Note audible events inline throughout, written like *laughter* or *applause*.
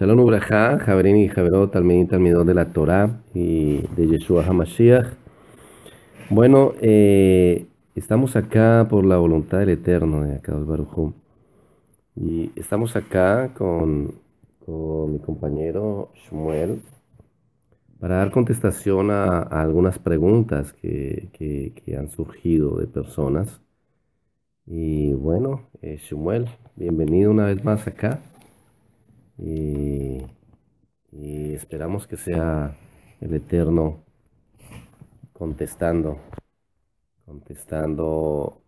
Shalom Ubraja, Javerín y Javerot, y Talmidón de la Torá y de Yeshua HaMashiach. Bueno, eh, estamos acá por la voluntad del Eterno de Akados Barujú. Y estamos acá con, con, mi compañero Shmuel para dar contestación a, algunas preguntas que, que, han surgido de personas. Y bueno, eh, Shmuel, bienvenido una vez más acá y, esperamos que sea el Eterno contestando, contestando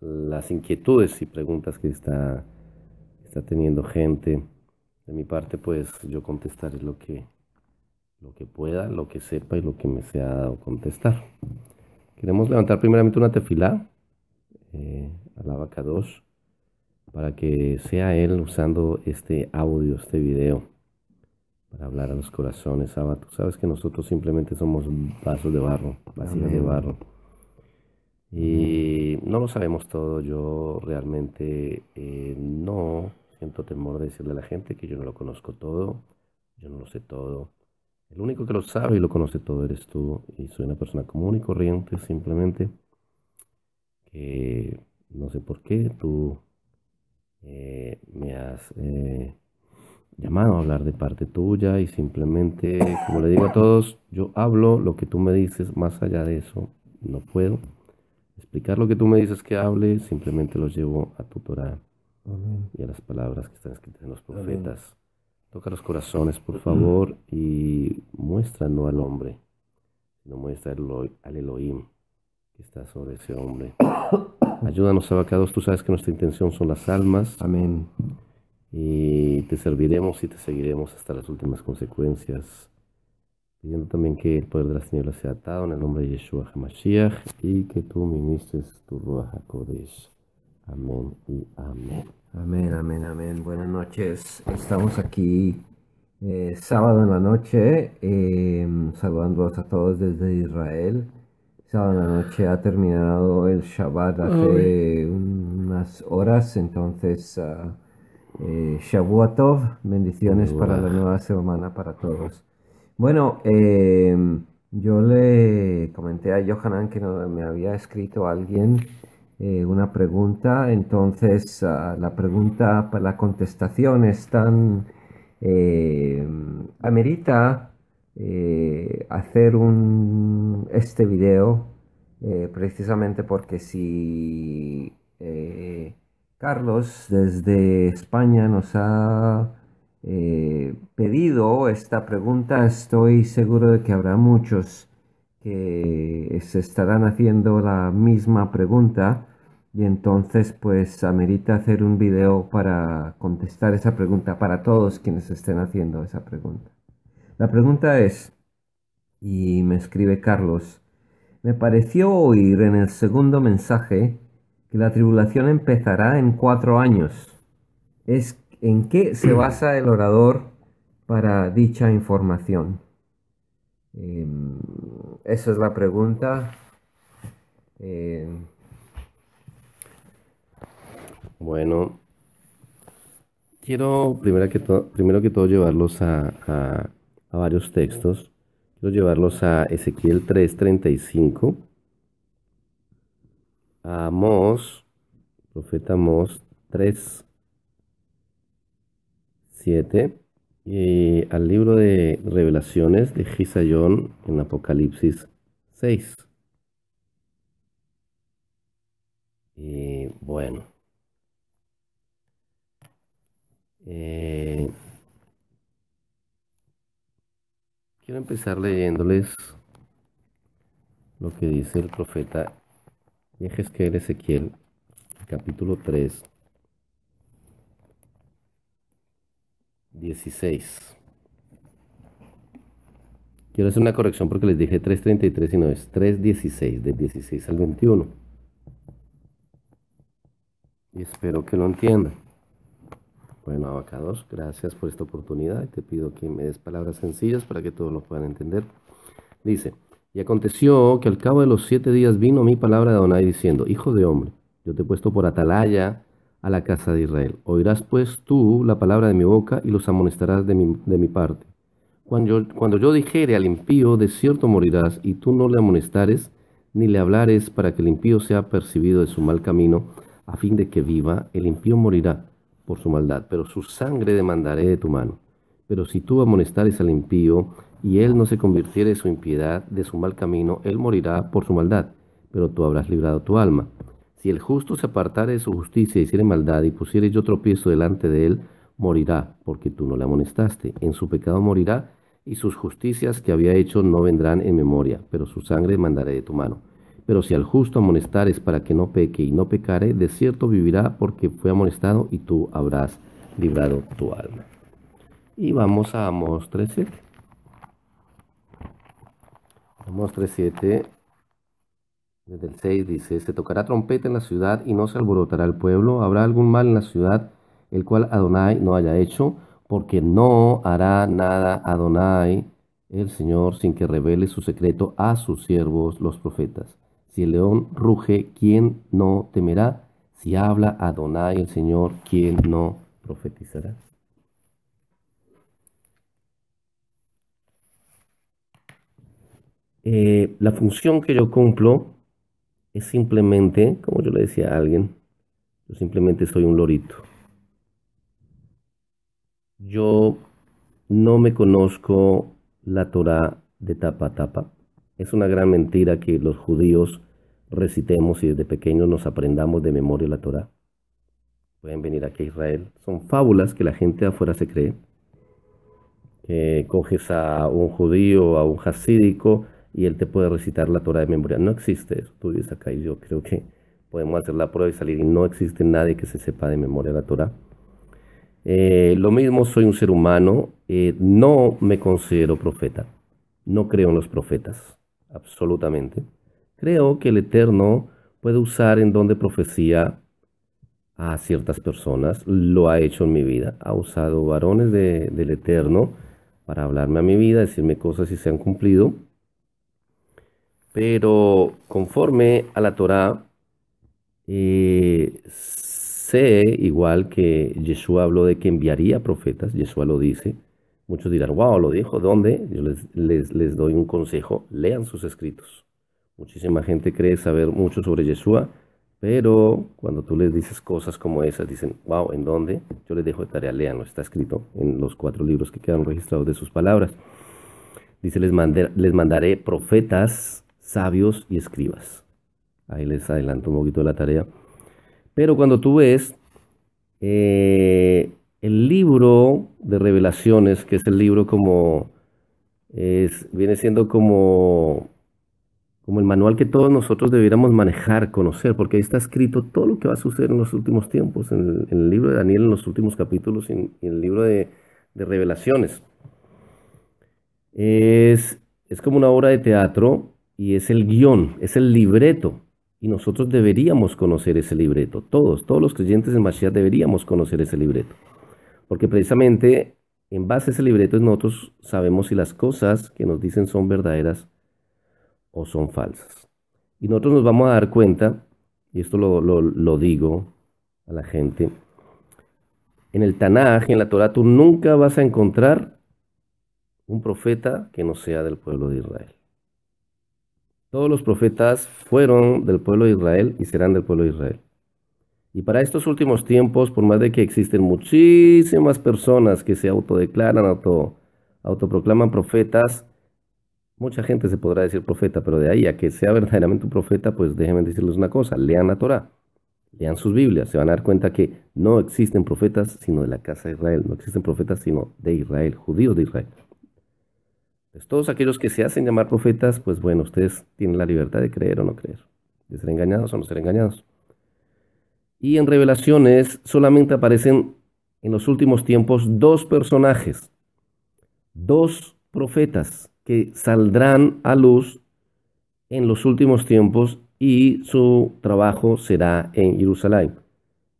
las inquietudes y preguntas que está, está teniendo gente. De mi parte, pues yo contestaré lo que, lo que pueda, lo que sepa y lo que me sea dado contestar. Queremos levantar primeramente una tefilá, eh, la vaca 2 para que sea Él usando este audio, este video, para hablar a los corazones. sabes que nosotros simplemente somos vasos de barro, vasijas de barro. Y no lo sabemos todo, yo realmente eh, no siento temor de decirle a la gente que yo no lo conozco todo, yo no lo sé todo. El único que lo sabe y lo conoce todo eres tú, y soy una persona común y corriente simplemente, que no sé por qué tú eh, me has eh, llamado a hablar de parte tuya y simplemente, como le digo a todos, yo hablo lo que tú me dices, más allá de eso no puedo. Explicar lo que tú me dices que hable, simplemente los llevo a tu Torah y a las palabras que están escritas en los profetas. Toca los corazones, por favor, y muestra no al hombre, no muestra al Elohim que está sobre ese hombre. *coughs* Ayúdanos, abacados, tú sabes que nuestra intención son las almas. Amén. Y te serviremos y te seguiremos hasta las últimas consecuencias. Pidiendo también que el poder de las sea atado en el nombre de Yeshua HaMashiach y que tú ministres tu Ruach HaKodesh. Amén y amén. Amén, amén, amén. Buenas noches. Estamos aquí eh, sábado en la noche, eh, saludándolos a todos desde Israel sábado noche ha terminado el Shabbat hace unas horas, entonces ah, eh, Shabuatov bendiciones para la nueva semana para todos. Bueno, em, yo le comenté a Johanan que me había escrito alguien eh, una pregunta, entonces ah, la pregunta, la contestación es tan... Em, amerita eh, hacer un, este video eh, precisamente porque si eh, Carlos desde España nos ha pedido esta pregunta, estoy seguro de que habrá muchos que se estarán haciendo la misma pregunta y entonces pues amerita hacer un video para contestar esa pregunta para todos quienes estén haciendo esa pregunta. La pregunta es, y me escribe Carlos, me pareció oír en el segundo mensaje que la tribulación empezará en cuatro años. Es, ¿En qué se basa el orador para dicha información? Em, esa es la pregunta. Em, bueno, quiero primero que, primero que todo llevarlos a a varios textos. Quiero llevarlos a Ezequiel 3.35, a Mos profeta Mos 3.7, y al libro de revelaciones de Gisayón en Apocalipsis 6. Y bueno. Eh, Quiero empezar leyéndoles lo que dice el profeta Ezequiel Ezequiel, capítulo 3, 16. Quiero hacer una corrección porque les dije 3.33 y no es 3.16, del 16 al 21. Y espero que lo entiendan. Bueno, Abacados, gracias por esta oportunidad. Te pido que me des palabras sencillas para que todos lo puedan entender. Dice, y aconteció que al cabo de los siete días vino mi palabra de Adonai diciendo, Hijo de hombre, yo te he puesto por atalaya a la casa de Israel. Oirás pues tú la palabra de mi boca y los amonestarás de mi, de mi parte. Cuando yo, cuando yo dijere al impío, de cierto morirás, y tú no le amonestares, ni le hablares para que el impío sea percibido de su mal camino, a fin de que viva, el impío morirá por su maldad, pero su sangre demandaré de tu mano. Pero si tú amonestares al impío, y él no se convirtiere de su impiedad, de su mal camino, él morirá por su maldad, pero tú habrás librado tu alma. Si el justo se apartare de su justicia, y hiciere maldad, y pusiere yo tropiezo delante de él, morirá, porque tú no le amonestaste. En su pecado morirá, y sus justicias que había hecho no vendrán en memoria, pero su sangre mandaré de tu mano. Pero si al justo amonestares para que no peque y no pecare, de cierto vivirá porque fue amonestado y tú habrás librado tu alma. Y vamos a Amos 3.7. Amos 3.7, desde el 6 dice, se tocará trompeta en la ciudad y no se alborotará el pueblo, habrá algún mal en la ciudad, el cual Adonai no haya hecho, porque no hará nada Adonai el Señor sin que revele su secreto a sus siervos los profetas. Si el león ruge, ¿quién no temerá? Si habla Adonai el Señor, ¿quién no profetizará? Eh, la función que yo cumplo es simplemente, como yo le decía a alguien, yo simplemente soy un lorito. Yo no me conozco la Torah de tapa a tapa. Es una gran mentira que los judíos recitemos y desde pequeños nos aprendamos de memoria la Torah. Pueden venir aquí a Israel. Son fábulas que la gente afuera se cree. Que coges a un judío, a un jasídico, y él te puede recitar la Torah de memoria. No existe eso. Tú dices acá y yo creo que podemos hacer la prueba y salir y no existe nadie que se sepa de memoria la Torah. Eh, lo mismo, soy un ser humano, eh, no me considero profeta, no creo en los profetas absolutamente, creo que el Eterno puede usar en donde profecía a ciertas personas, lo ha hecho en mi vida, ha usado varones del Eterno para hablarme a mi vida, decirme cosas y se han cumplido, pero conforme a la Torah, eh, sé, igual que Yeshua habló de que enviaría profetas, Yeshua lo dice, Muchos dirán, wow, lo dijo, ¿dónde? Yo les, doy un consejo, lean sus escritos. Muchísima gente cree saber mucho sobre Yeshua, pero cuando tú les dices cosas como esas, dicen, wow, ¿en dónde? Yo les dejo de tarea, leanlo, está escrito en los cuatro libros que quedan registrados de sus palabras. Dice, les, les mandaré profetas, sabios y escribas. Ahí les adelanto un poquito la tarea. Pero cuando tú ves eh, el libro de revelaciones, que es el libro como, viene siendo como, como el manual que todos nosotros debiéramos manejar, conocer, porque ahí está escrito todo lo que va a suceder en los últimos tiempos, en el, libro de Daniel, en los últimos capítulos, y en el libro de, revelaciones. Es, como una obra de teatro y es el guión, es el libreto. Y nosotros deberíamos conocer ese libreto. Todos, todos los creyentes en Mashiach deberíamos conocer ese libreto. Porque precisamente en base a ese libreto nosotros sabemos si las cosas que nos dicen son verdaderas o son falsas. Y nosotros nos vamos a dar cuenta, y esto lo, digo a la gente, en el Tanaj, en la Torah, tú nunca vas a encontrar un profeta que no sea del pueblo de Israel. Todos los profetas fueron del pueblo de Israel y serán del pueblo de Israel. Y para estos últimos tiempos, por más de que existen muchísimas personas que se autodeclaran, auto, autoproclaman profetas, mucha gente se podrá decir profeta, pero de ahí a que sea verdaderamente un profeta, pues déjenme decirles una cosa, lean la Torah, lean sus Biblias, se van a dar cuenta que no existen profetas sino de la casa de Israel, no existen profetas sino de Israel, judíos de Israel. Pues todos aquellos que se hacen llamar profetas, pues bueno, ustedes tienen la libertad de creer o no creer, de ser engañados o no ser engañados. Y en Revelaciones solamente aparecen en los últimos tiempos dos personajes, dos profetas que saldrán a luz en los últimos tiempos y su trabajo será en Jerusalén.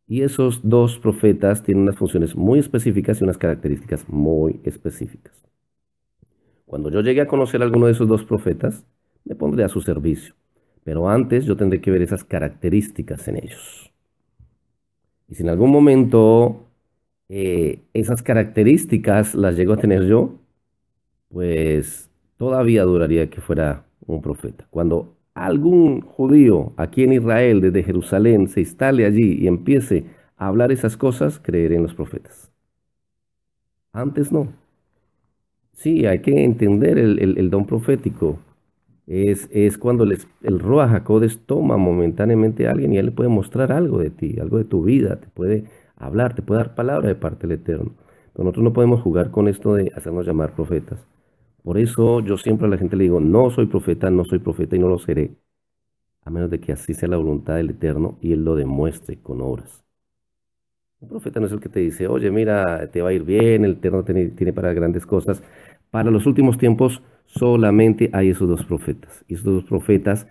Y esos dos profetas tienen unas funciones muy específicas y unas características muy específicas. Cuando yo llegue a conocer alguno de esos dos profetas, me pondré a su servicio. Pero antes yo tendré que ver esas características en ellos. Y si en algún momento eh, esas características las llego a tener yo, pues todavía duraría que fuera un profeta. Cuando algún judío aquí en Israel, desde Jerusalén, se instale allí y empiece a hablar esas cosas, creeré en los profetas. Antes no. Sí, hay que entender el, el don profético es, cuando les, el Roa Jacodes toma momentáneamente a alguien y él le puede mostrar algo de ti, algo de tu vida, te puede hablar, te puede dar palabras de parte del Eterno. nosotros no podemos jugar con esto de hacernos llamar profetas. Por eso yo siempre a la gente le digo, no soy profeta, no soy profeta y no lo seré, a menos de que así sea la voluntad del Eterno y Él lo demuestre con obras. Un profeta no es el que te dice, oye, mira, te va a ir bien, el Eterno tiene para grandes cosas, para los últimos tiempos solamente hay esos dos profetas. Y esos dos profetas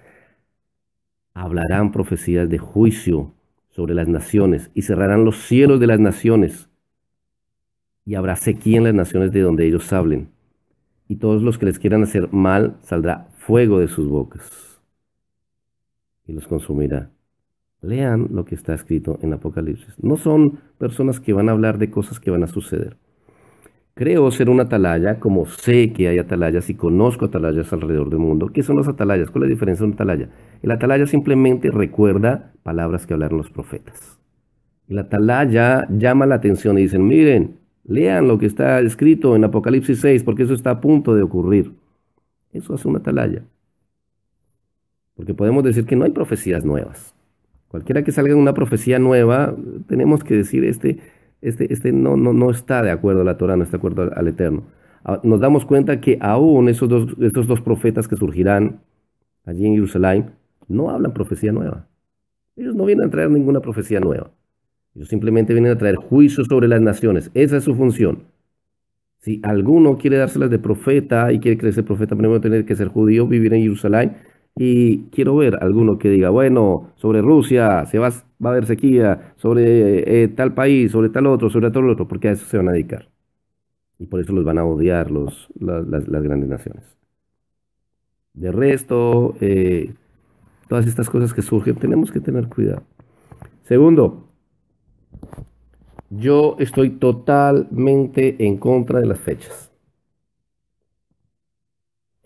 hablarán profecías de juicio sobre las naciones y cerrarán los cielos de las naciones y habrá sequía en las naciones de donde ellos hablen. Y todos los que les quieran hacer mal saldrá fuego de sus bocas y los consumirá. Lean lo que está escrito en Apocalipsis. No son personas que van a hablar de cosas que van a suceder creo ser una atalaya, como sé que hay atalayas y conozco atalayas alrededor del mundo. ¿Qué son los atalayas? ¿Cuál es la diferencia de un atalaya? El atalaya simplemente recuerda palabras que hablaron los profetas. El atalaya llama la atención y dicen, miren, lean lo que está escrito en Apocalipsis 6, porque eso está a punto de ocurrir. Eso hace una atalaya. Porque podemos decir que no hay profecías nuevas. Cualquiera que salga una profecía nueva, tenemos que decir, este, este, este, no, no, no está de acuerdo a la Torah, no está de acuerdo al Eterno. Ah, nos damos cuenta que aún esos dos, estos dos profetas que surgirán allí en Jerusalén no hablan profecía nueva. Ellos no vienen a traer ninguna profecía nueva. Ellos simplemente vienen a traer juicio sobre las naciones. Esa es su función. Si alguno quiere dárselas de profeta y quiere crecer profeta, primero tiene que ser judío, vivir en Jerusalén y quiero ver alguno que diga, bueno, sobre Rusia se va, a haber sequía, sobre eh, tal país, sobre tal otro, sobre tal otro, porque a eso se van a dedicar. Y por eso los van a odiar los, las, grandes naciones. De resto, eh, todas estas cosas que surgen, tenemos que tener cuidado. Segundo, yo estoy totalmente en contra de las fechas.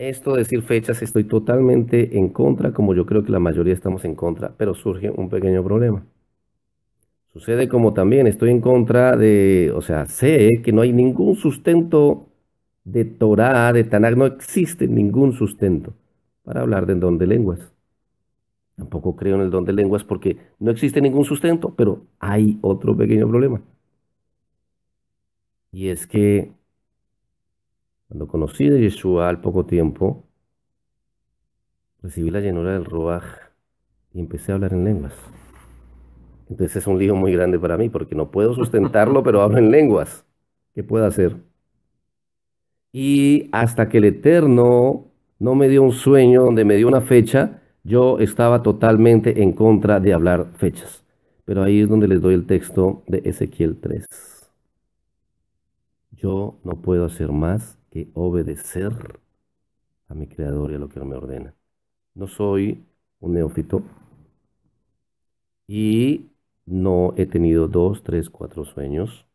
Esto de decir fechas estoy totalmente en contra, como yo creo que la mayoría estamos en contra, pero surge un pequeño problema. Sucede como también estoy en contra de, o sea, sé que no hay ningún sustento de Torah, de Tanakh, no existe ningún sustento para hablar del don de lenguas. Tampoco creo en el don de lenguas porque no existe ningún sustento, pero hay otro pequeño problema. Y es que cuando conocí de Yeshua al poco tiempo, recibí la llenura del Ruach y empecé a hablar en lenguas. Entonces es un lío muy grande para mí porque no puedo sustentarlo, pero hablo en lenguas. ¿Qué puedo hacer? Y hasta que el Eterno no me dio un sueño donde me dio una fecha, yo estaba totalmente en contra de hablar fechas. Pero ahí es donde les doy el texto de Ezequiel 3. Yo no puedo hacer más que obedecer a mi Creador y a lo que Él me ordena. No soy un neófito y no he tenido dos, tres, cuatro sueños.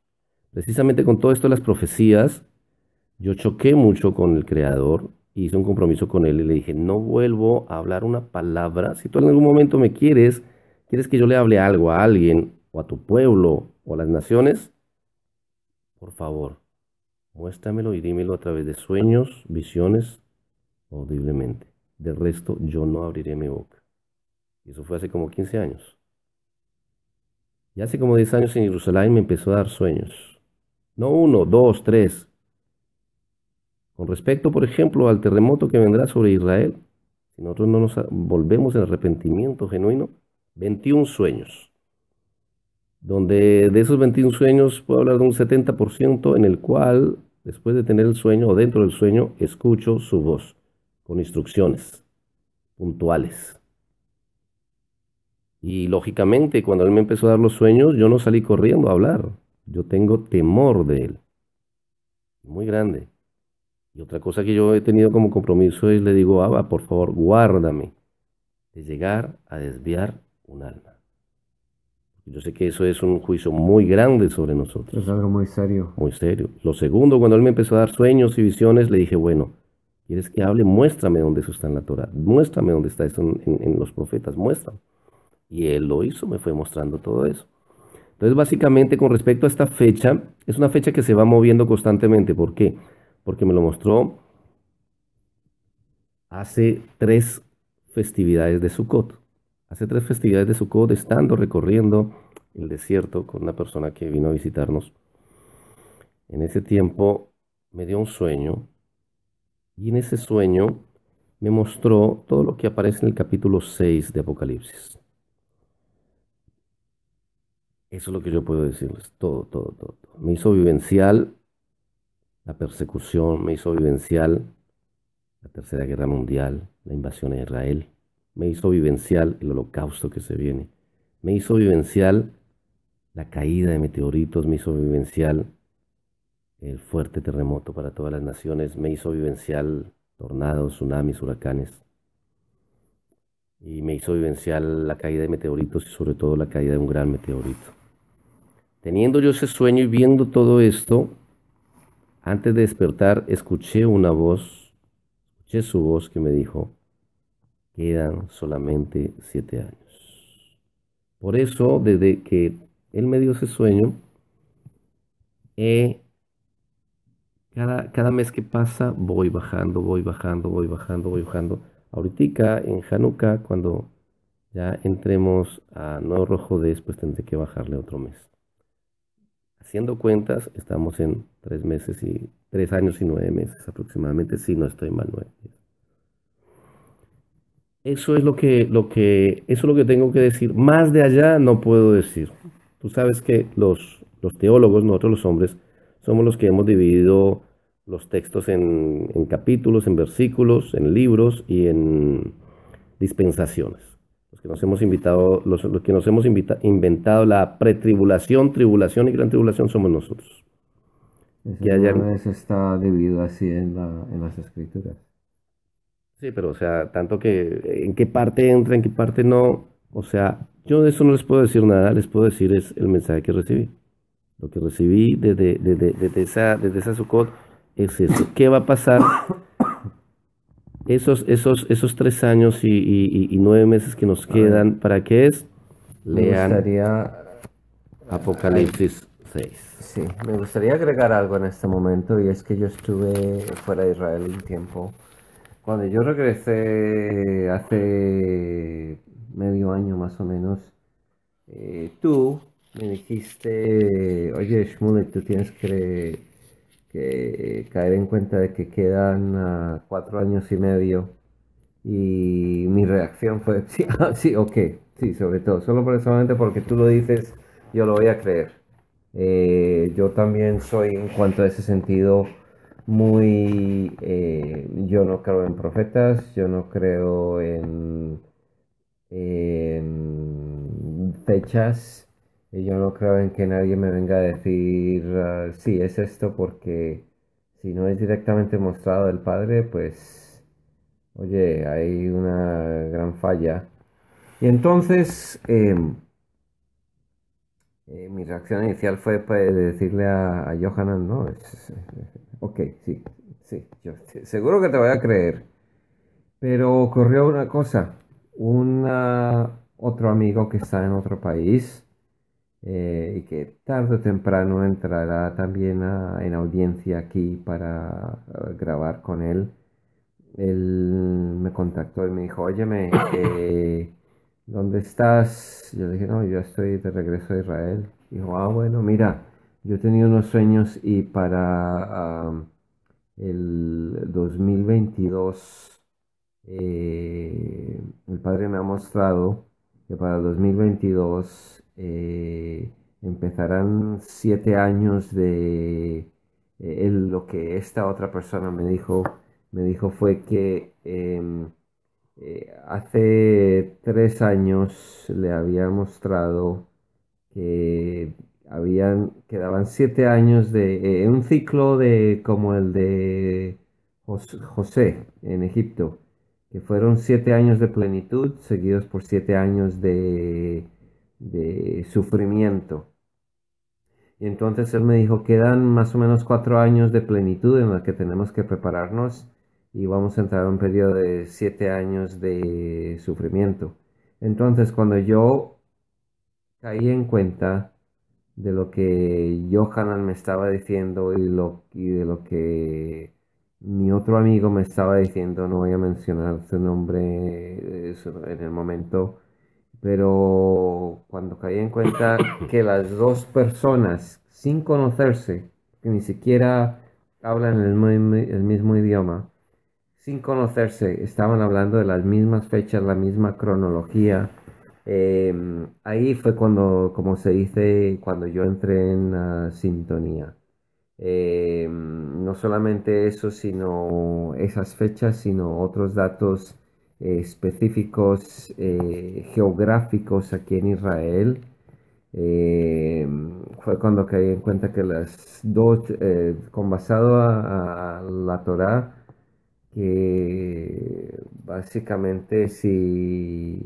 Precisamente con todo esto de las profecías, yo choqué mucho con el Creador, y hice un compromiso con Él y le dije, no vuelvo a hablar una palabra. Si tú en algún momento me quieres, quieres que yo le hable algo a alguien o a tu pueblo o a las naciones, por favor, Muéstamelo y dímelo a través de sueños, visiones, audiblemente. Del resto, yo no abriré mi boca. Y eso fue hace como 15 años. Y hace como 10 años en Jerusalén me empezó a dar sueños. No uno, dos, tres. Con respecto, por ejemplo, al terremoto que vendrá sobre Israel, si nosotros no nos volvemos en arrepentimiento genuino, 21 sueños donde de esos 21 sueños puedo hablar de un 70% en el cual, después de tener el sueño o dentro del sueño, escucho su voz con instrucciones puntuales. Y lógicamente, cuando él me empezó a dar los sueños, yo no salí corriendo a hablar. Yo tengo temor de él. Muy grande. Y otra cosa que yo he tenido como compromiso es, le digo, Abba, por favor, guárdame de llegar a desviar un alma. Yo sé que eso es un juicio muy grande sobre nosotros. Es algo muy serio. Muy serio. Lo segundo, cuando él me empezó a dar sueños y visiones, le dije, bueno, ¿quieres que hable? Muéstrame dónde eso está en la Torah. Muéstrame dónde está eso en, los profetas. Muéstrame. Y él lo hizo, me fue mostrando todo eso. Entonces, básicamente, con respecto a esta fecha, es una fecha que se va moviendo constantemente. ¿Por qué? Porque me lo mostró hace tres festividades de Sukkot. Hace tres festividades de Sukkot, estando recorriendo el desierto con una persona que vino a visitarnos, en ese tiempo me dio un sueño y en ese sueño me mostró todo lo que aparece en el capítulo 6 de Apocalipsis. Eso es lo que yo puedo decirles, todo, todo, todo. Me hizo vivencial la persecución, me hizo vivencial la Tercera Guerra Mundial, la invasión a Israel me hizo vivencial el holocausto que se viene, me hizo vivencial la caída de meteoritos, me hizo vivencial el fuerte terremoto para todas las naciones, me hizo vivencial tornados, tsunamis, huracanes, y me hizo vivencial la caída de meteoritos y sobre todo la caída de un gran meteorito. Teniendo yo ese sueño y viendo todo esto, antes de despertar escuché una voz, escuché su voz que me dijo, quedan solamente siete años. Por eso, desde que él me dio ese sueño, cada, mes que pasa voy bajando, voy bajando, voy bajando, voy bajando. Ahorita en Hanukkah, cuando ya entremos a Nuevo Rojo después tendré que bajarle otro mes. Haciendo cuentas, estamos en tres meses y tres años y nueve meses aproximadamente, si no estoy mal, nueve eso es lo que, lo que, es lo que tengo que decir. Más de allá no puedo decir. Tú sabes que los, teólogos, nosotros los hombres, somos los que hemos dividido los textos en, capítulos, en versículos, en libros y en dispensaciones los que nos hemos invitado, los, que nos hemos inventado la pretribulación, tribulación y gran tribulación somos nosotros. ya. ya está dividido así en las escrituras. Sí, pero o sea, tanto que en qué parte entra, en qué parte no. O sea, yo de eso no les puedo decir nada, les puedo decir es el mensaje que recibí. Lo que recibí desde, esa, desde esa Sukkot es eso. ¿Qué va a pasar esos, esos, esos tres años y, nueve meses que nos quedan? ¿Para qué es? Lean me Apocalipsis 6. Sí, me gustaría agregar algo en este momento y es que yo estuve fuera de Israel un tiempo cuando yo regresé hace medio año más o menos, eh, tú me dijiste, oye Shmule, tú tienes que, caer en cuenta de que quedan ah, cuatro años y medio. Y mi reacción fue, *laughs* sí, ah, sí, ok, sí, sobre todo, solo precisamente porque tú lo dices, yo lo voy a creer. Eh, yo también soy en cuanto a ese sentido muy... Eh, yo no creo en profetas, yo no creo en, fechas, y yo no creo en que nadie me venga a decir, si ah, sí, es esto, porque si no es directamente mostrado del Padre, pues, oye, hay una gran falla. Y entonces... Em, eh, mi reacción inicial fue pues, decirle a, a Johanan, no, es, ok, sí, sí, yo seguro que te voy a creer. Pero ocurrió una cosa, un otro amigo que está en otro país eh, y que tarde o temprano entrará también en audiencia aquí para eh, grabar con él. Él me contactó y me dijo, óyeme, ¿dónde estás? Yo le dije, no, yo estoy de regreso a Israel. Dijo, ah, bueno, mira, yo tenía tenido unos sueños y para el 2022 eh, el Padre me ha mostrado que para el 2022 eh, empezarán siete años de eh, lo que esta otra persona me dijo me dijo fue que em, hace tres años le había mostrado que habían, quedaban siete años de eh, un ciclo de como el de José en Egipto, que fueron siete años de plenitud seguidos por siete años de, de sufrimiento. Y entonces él me dijo, quedan más o menos cuatro años de plenitud en los que tenemos que prepararnos y vamos a entrar a un periodo de siete años de sufrimiento. Entonces cuando yo caí en cuenta de lo que Johanan me estaba diciendo y, lo, de lo que mi otro amigo me estaba diciendo, no voy a mencionar su nombre eh, en el momento, pero cuando caí en cuenta que las dos personas, sin conocerse, que ni siquiera hablan el, el mismo idioma, sin conocerse, estaban hablando de las mismas fechas, la misma cronología, Em, ahí fue cuando, como se dice, cuando yo entré en la sintonía. Em, no solamente eso, sino esas fechas, sino otros datos eh, específicos eh, geográficos aquí en Israel. Em, fue cuando caí en cuenta que las dos, eh, con basado a, la Torah, que básicamente si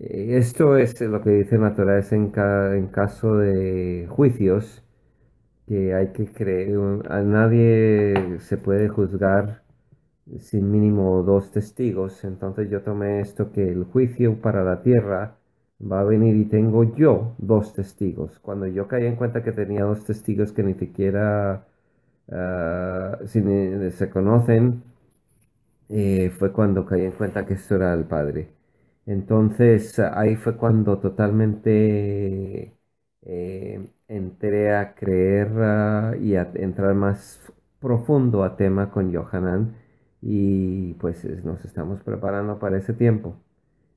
eh, esto es lo que dice naturales en, en caso de juicios, que hay que creer, a nadie se puede juzgar sin mínimo dos testigos. Entonces yo tomé esto que el juicio para la tierra va a venir y tengo yo dos testigos. Cuando yo caí en cuenta que tenía dos testigos que ni siquiera ah, se conocen, eh, fue cuando caí en cuenta que esto era el Padre. Entonces ahí fue cuando totalmente eh, entré a creer ah, y a entrar más profundo a tema con Yohanan y pues nos estamos preparando para ese tiempo.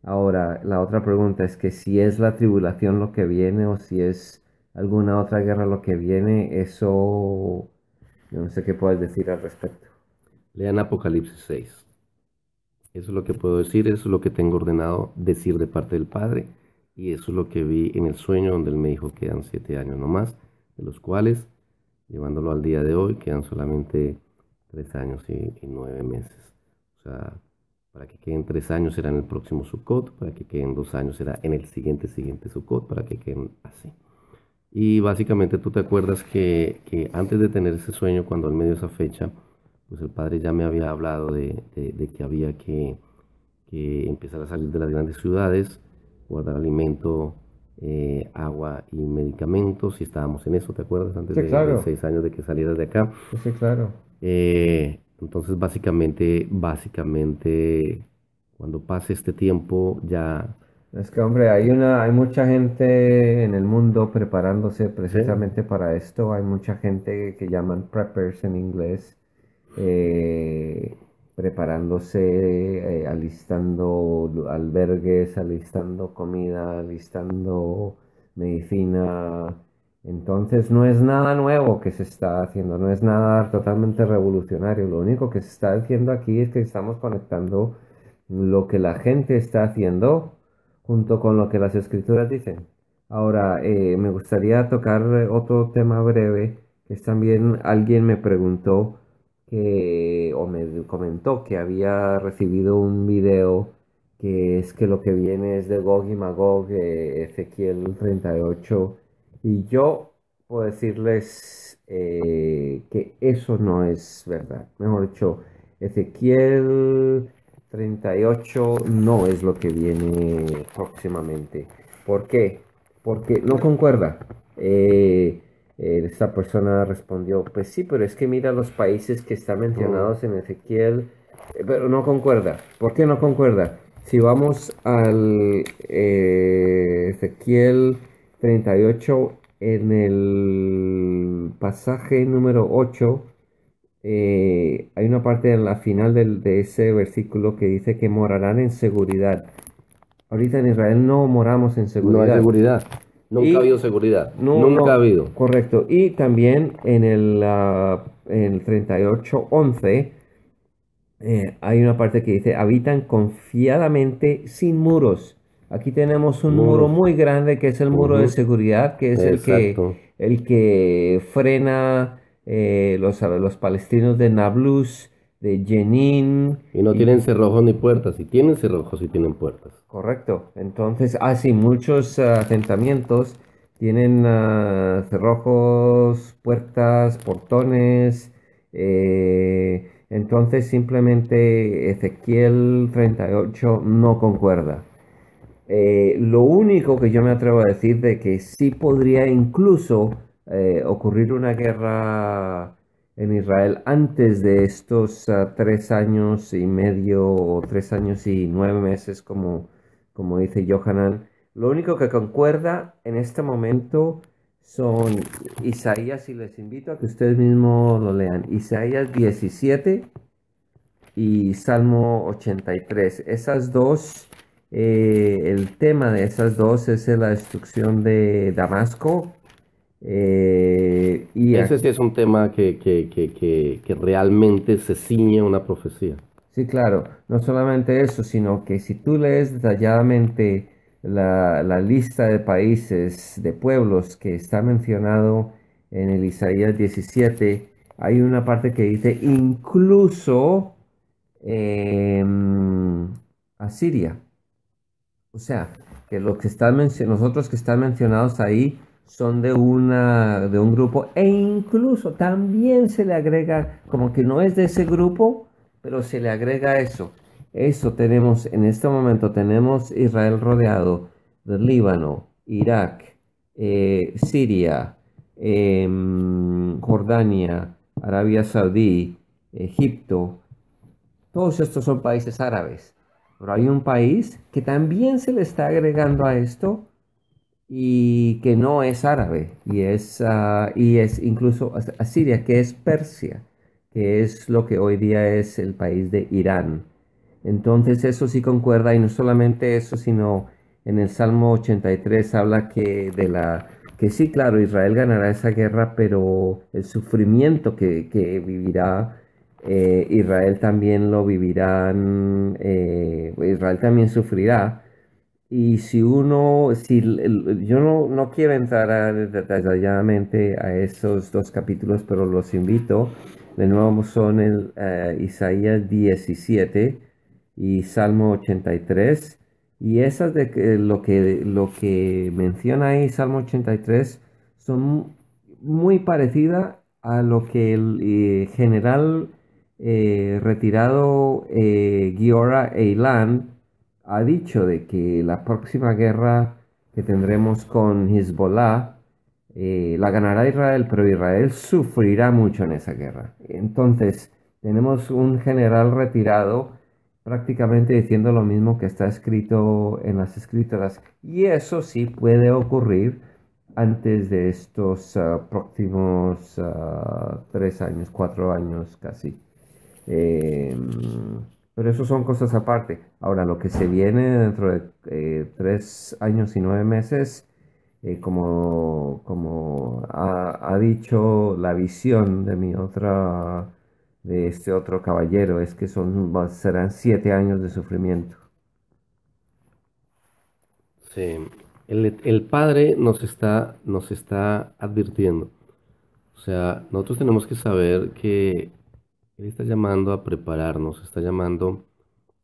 Ahora, la otra pregunta es que si es la tribulación lo que viene o si es alguna otra guerra lo que viene, eso no sé qué puedes decir al respecto. Lean Apocalipsis 6. Eso es lo que puedo decir, eso es lo que tengo ordenado decir de parte del Padre. Y eso es lo que vi en el sueño donde él me dijo que eran siete años nomás, de los cuales, llevándolo al día de hoy, quedan solamente tres años y, nueve meses. O sea, para que queden tres años será en el próximo Sukkot, para que queden dos años será en el siguiente, siguiente Sukkot, para que queden así. Y básicamente tú te acuerdas que, que antes de tener ese sueño, cuando él me dio esa fecha, pues el padre ya me había hablado de, que había que, empezar a salir de las grandes ciudades, guardar alimento, eh, agua y medicamentos, y estábamos en eso, ¿te acuerdas? Antes de, seis años de que salieras de acá. Sí, claro. Eh, entonces, básicamente, básicamente, cuando pase este tiempo ya... Es que, hombre, hay, una, hay mucha gente en el mundo preparándose precisamente para esto. Hay mucha gente que llaman preppers en inglés, eh, preparándose, eh, alistando albergues, alistando comida, alistando medicina. Entonces no es nada nuevo que se está haciendo, no es nada totalmente revolucionario. Lo único que se está haciendo aquí es que estamos conectando lo que la gente está haciendo junto con lo que las escrituras dicen. Ahora, eh, me gustaría tocar otro tema breve, que es también alguien me preguntó o me comentó que había recibido un video que es que lo que viene es de Gog y Magog, eh, Ezequiel 38, y yo puedo decirles eh, que eso no es verdad. Mejor dicho, Ezequiel 38 no es lo que viene próximamente. ¿Por qué? Porque no concuerda. Eh, eh, esta persona respondió, pues sí, pero es que mira los países que están mencionados en Ezequiel, eh, pero no concuerda. ¿Por qué no concuerda? Si vamos al eh, Ezequiel 38, en el pasaje número 8, hay una parte en la final de ese versículo que dice que morarán en seguridad. Ahorita en Israel no moramos en seguridad. No hay seguridad. Nunca ha habido seguridad. Nunca ha habido. Correcto. Y también en el, 3811 ah, eh, hay una parte que dice, habitan confiadamente sin muros. Aquí tenemos un muro muy grande que es el muro de seguridad, que es el que, el que frena eh, los, los palestinos de Nablus de Jenin. Y no tienen cerrojos ni puertas, y tienen cerrojos y tienen puertas. Correcto, entonces, así ah, sí, muchos ah, asentamientos tienen ah, cerrojos, puertas, portones. Eh, entonces simplemente Ezequiel 38 no concuerda. Eh, lo único que yo me atrevo a decir de que sí podría incluso eh, ocurrir una guerra en Israel antes de estos ah, tres años y medio o tres años y nueve meses, como, como dice Johanan. Lo único que concuerda en este momento son Isaías, y les invito a que ustedes mismos lo lean, Isaías 17 y Salmo 83. Esas dos, eh, el tema de esas dos es la destrucción de Damasco eh, y Ese sí es un tema que, realmente se ciñe una profecía. Sí, claro. No solamente eso, sino que si tú lees detalladamente la, lista de países, de pueblos que está mencionado en el Isaías 17, hay una parte que dice incluso eh, Asiria. O sea, que, lo que están nosotros que están mencionados ahí son de, una, de un grupo e incluso también se le agrega, como que no es de ese grupo, pero se le agrega eso. Eso tenemos, en este momento tenemos Israel rodeado de Líbano, Irak, eh, Siria, em, Jordania, Arabia Saudí, Egipto. Todos estos son países árabes. Pero hay un país que también se le está agregando a esto y que no es árabe, y es, ah, y es incluso Asiria, que es Persia, que es lo que hoy día es el país de Irán. Entonces eso sí concuerda, y no solamente eso, sino en el Salmo 83 habla que de la que sí, claro, Israel ganará esa guerra, pero el sufrimiento que, vivirá eh, Israel también lo vivirán, eh, Israel también sufrirá, y si uno, si yo no, quiero entrar detalladamente a esos dos capítulos, pero los invito. De nuevo son el, eh, Isaías 17 y Salmo 83. Y esas de lo, que, lo que menciona ahí Salmo 83 son muy parecidas a lo que el eh, general eh, retirado eh, Giora Eiland ha dicho de que la próxima guerra que tendremos con Hezbollah eh, la ganará Israel, pero Israel sufrirá mucho en esa guerra. Entonces, tenemos un general retirado prácticamente diciendo lo mismo que está escrito en las escrituras. Y eso sí puede ocurrir antes de estos ah, próximos ah, tres años, cuatro años casi. Em, pero eso son cosas aparte. Ahora, lo que se viene dentro de eh, tres años y nueve meses, eh, como, como ha, dicho la visión de mi otra, de este otro caballero, es que son, serán siete años de sufrimiento. Sí, el, Padre nos está, nos está advirtiendo. O sea, nosotros tenemos que saber que él está llamando a prepararnos, está llamando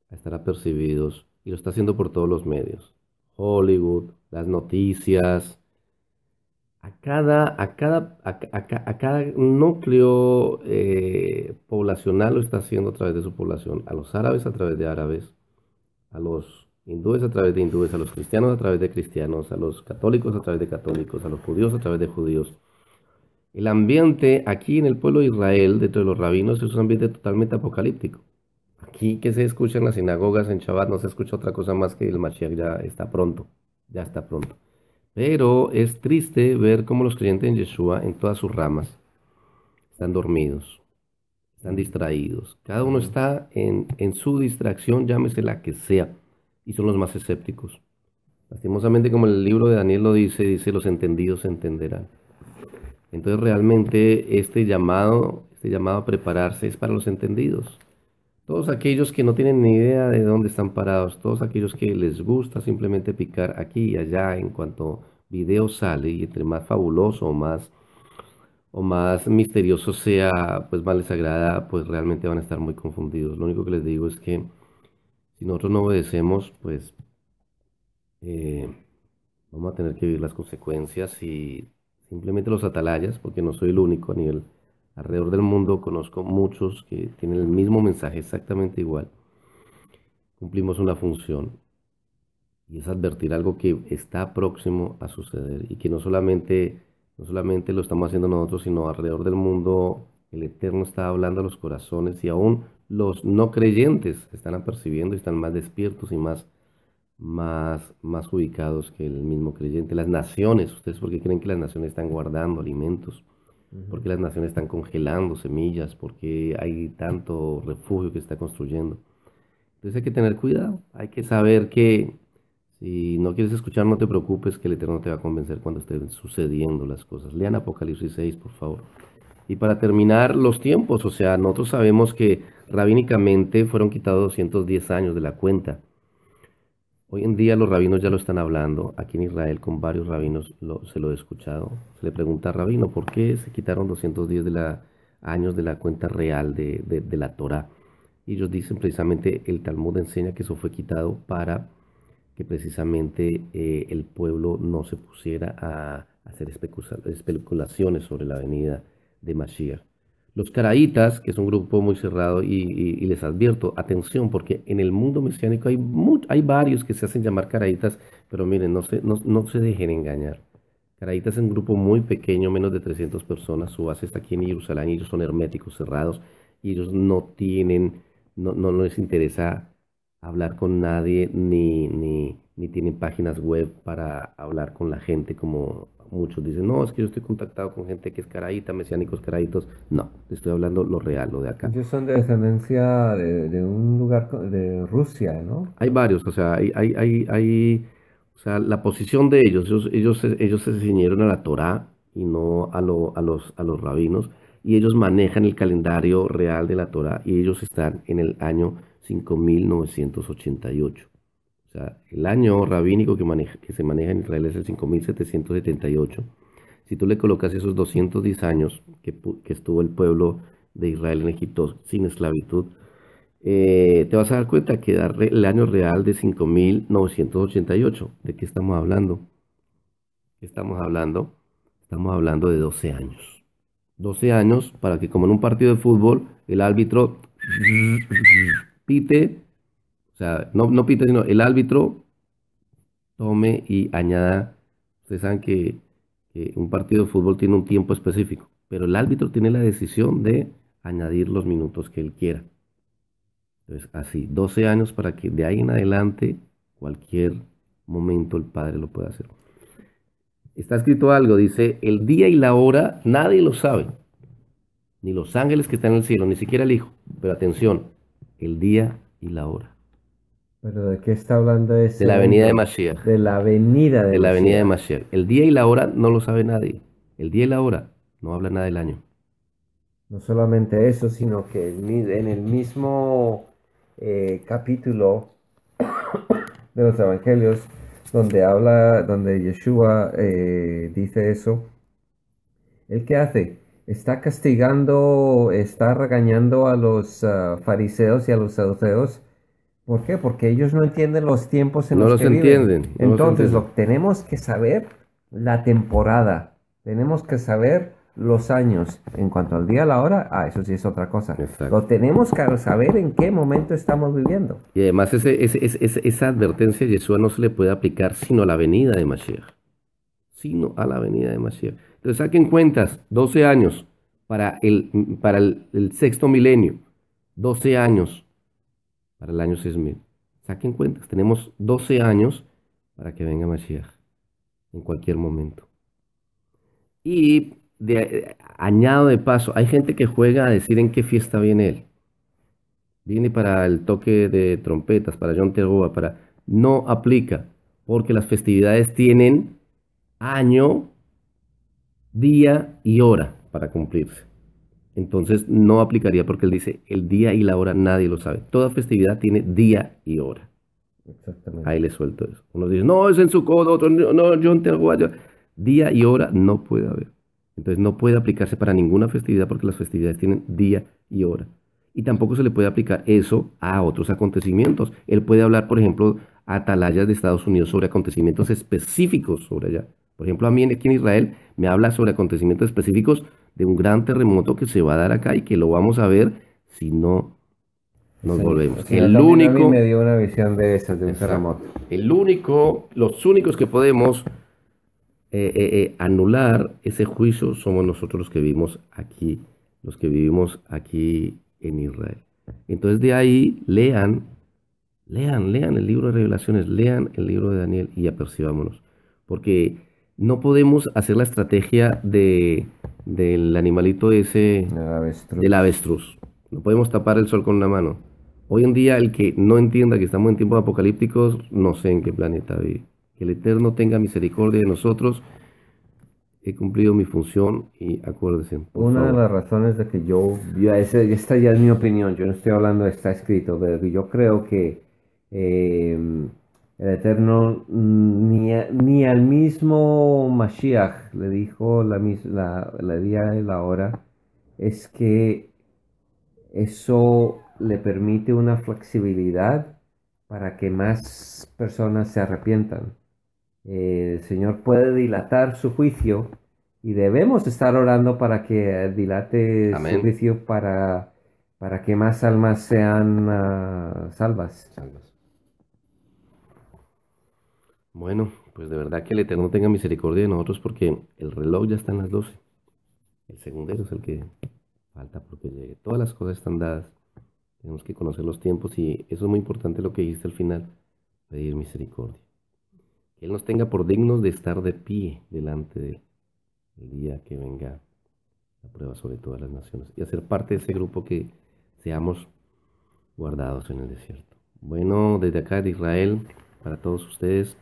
a estar apercibidos y lo está haciendo por todos los medios. Hollywood, las noticias, a cada, a cada, a, cada núcleo eh, poblacional lo está haciendo a través de su población, a los árabes a través de árabes, a los hindúes a través de hindúes, a los cristianos a través de cristianos, a los católicos a través de católicos, a los judíos a través de judíos. El ambiente aquí en el pueblo de Israel, dentro de los rabinos, es un ambiente totalmente apocalíptico. Aquí que se escucha en las sinagogas, en Shabbat, no se escucha otra cosa más que el Mashiach ya está pronto, ya está pronto. Pero es triste ver cómo los creyentes en Yeshua, en todas sus ramas, están dormidos, están distraídos. Cada uno está en, su distracción, llámese la que sea, y son los más escépticos. Lastimosamente, como el libro de Daniel lo dice, dice, los entendidos entenderán. Entonces realmente este llamado, este llamado a prepararse es para los entendidos. Todos aquellos que no tienen ni idea de dónde están parados, todos aquellos que les gusta simplemente picar aquí y allá en cuanto video sale y entre más fabuloso o más o más misterioso sea, pues más les agrada, pues realmente van a estar muy confundidos. Lo único que les digo es que si nosotros no obedecemos, pues eh, vamos a tener que vivir las consecuencias y simplemente los atalayas, porque no soy el único a nivel alrededor del mundo, conozco muchos que tienen el mismo mensaje exactamente igual. Cumplimos una función y es advertir algo que está próximo a suceder y que no solamente, no solamente lo estamos haciendo nosotros, sino alrededor del mundo el Eterno está hablando a los corazones y aún los no creyentes están apercibiendo y están más despiertos y más más, más ubicados que el mismo creyente. Las naciones, ¿ustedes por qué creen que las naciones están guardando alimentos? ¿Por qué las naciones están congelando semillas? ¿Por qué hay tanto refugio que está construyendo? Entonces hay que tener cuidado, hay que saber que si no quieres escuchar, no te preocupes, que el Eterno te va a convencer cuando estén sucediendo las cosas. Lean Apocalipsis 6, por favor. Y para terminar, los tiempos, o sea, nosotros sabemos que rabínicamente fueron quitados 210 años de la cuenta. Hoy en día los rabinos ya lo están hablando. Aquí en Israel con varios rabinos se lo he escuchado. Se le pregunta al rabino, ¿por qué se quitaron 210 de la, años de la cuenta real de, la Torah? Y ellos dicen precisamente, el Talmud enseña que eso fue quitado para que precisamente eh, el pueblo no se pusiera a hacer especulaciones sobre la venida de Mashiach. Los caraítas, que es un grupo muy cerrado, y, les advierto, atención, porque en el mundo mesiánico hay, hay varios que se hacen llamar caraítas, pero miren, no se, no, se dejen engañar. Caraítas es un grupo muy pequeño, menos de 300 personas, su base está aquí en Jerusalén, ellos son herméticos, cerrados, y ellos no tienen, no, no les interesa hablar con nadie, ni, ni, ni tienen páginas web para hablar con la gente como Muchos dicen, no, es que yo estoy contactado con gente que es caraíta, mesiánicos caraítos. No, estoy hablando lo real, lo de acá. Ellos son de descendencia de, un lugar, de Rusia, ¿no? Hay varios, o sea, hay, hay, hay, o sea, la posición de ellos, ellos, ellos, ellos se ceñieron a la Torá y no a, lo, a, los, a los rabinos, y ellos manejan el calendario real de la Torá y ellos están en el año 5988 el año rabínico que, se maneja en Israel es el 5778. Si tú le colocas esos 210 años que, estuvo el pueblo de Israel en Egipto sin esclavitud, eh, te vas a dar cuenta que el año real de 5.988. ¿De qué estamos hablando? estamos hablando? Estamos hablando de 12 años. 12 años para que como en un partido de fútbol, el árbitro *laughs* pite o sea, no, no pita, sino el árbitro tome y añada. Ustedes saben que, que un partido de fútbol tiene un tiempo específico, pero el árbitro tiene la decisión de añadir los minutos que él quiera. Entonces, así, 12 años para que de ahí en adelante, cualquier momento el padre lo pueda hacer. Está escrito algo, dice, el día y la hora nadie lo sabe, ni los ángeles que están en el cielo, ni siquiera el Hijo, pero atención, el día y la hora. ¿Pero de qué está hablando ese De la avenida de Mashiach. De la avenida de, la de Mashiach. El día y la hora no lo sabe nadie. El día y la hora no habla nada del año. No solamente eso, sino que en el mismo eh, capítulo *coughs* de los evangelios, donde habla, donde Yeshua eh, dice eso, ¿el qué hace? Está castigando, está regañando a los ah, fariseos y a los saduceos ¿Por qué? Porque ellos no entienden los tiempos en los, que entienden, viven. No los entienden. Entonces, tenemos que saber la temporada, tenemos que saber los años. En cuanto al día, la hora, ah, eso sí es otra cosa. Lo tenemos que saber en qué momento estamos viviendo. Y además esa advertencia de Yeshua no se le puede aplicar sino a la venida de Mashiach. Sino a la venida de Mashiach. Entonces saquen cuentas, 12 años para el, para el sexto milenio. 12 años para el año 6000. Saquen cuentas, tenemos 12 años para que venga Mashiach en cualquier momento. Y de, añado de paso, hay gente que juega a decir en qué fiesta viene él. Viene para el toque de trompetas, para John Teruah, para... No aplica, porque las festividades tienen año, día y hora para cumplirse. Entonces no aplicaría porque él dice, el día y la hora nadie lo sabe. Toda festividad tiene día y hora. Exactamente. Ahí le suelto eso. Uno dice, no, es en su codo, otro, no, yo Día y hora no puede haber. Entonces no puede aplicarse para ninguna festividad porque las festividades tienen día y hora. Y tampoco se le puede aplicar eso a otros acontecimientos. Él puede hablar, por ejemplo, a atalayas de Estados Unidos sobre acontecimientos específicos sobre allá. Por ejemplo, a mí aquí en Israel me habla sobre acontecimientos específicos de un gran terremoto que se va a dar acá y que lo vamos a ver si no nos volvemos. el único. dio visión de El único, los únicos que podemos eh, eh, eh, anular ese juicio somos nosotros los que vivimos aquí, los que vivimos aquí en Israel. Entonces de ahí lean, lean, lean el libro de revelaciones, lean el libro de Daniel y apercibámonos. Porque no podemos hacer la estrategia de, del animalito ese del avestruz. No podemos tapar el sol con una mano. Hoy en día el que no entienda que estamos en tiempos apocalípticos, no sé en qué planeta vive. Que el Eterno tenga misericordia de nosotros. He cumplido mi función y acuérdense. Una de las razones de que yo, ese, esta ya es mi opinión, yo no estoy hablando de está escrito, pero yo creo que eh, el Eterno mm, ni, ni al mismo Mashiach le dijo la, la, día y la hora, es que eso le permite una flexibilidad para que más personas se arrepientan. El Señor puede dilatar su juicio y debemos estar orando para que dilate su juicio para, para que más almas sean ah, salvas. salvas. Bueno, pues de verdad que el Eterno tenga misericordia de nosotros porque el reloj ya está en las 12. El segundero es el que falta porque llegue. Todas las cosas están dadas. Tenemos que conocer los tiempos y eso es muy importante lo que dijiste al final, pedir misericordia. Que Él nos tenga por dignos de estar de pie delante de Él el día que venga la prueba sobre todas las naciones y hacer parte de ese grupo que seamos guardados en el desierto. Bueno, desde acá de Israel, para todos ustedes.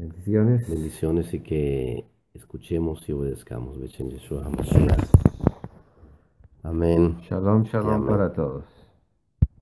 Bendiciones. Bendiciones y que escuchemos y obedezcamos. Amén. Shalom, shalom para todos.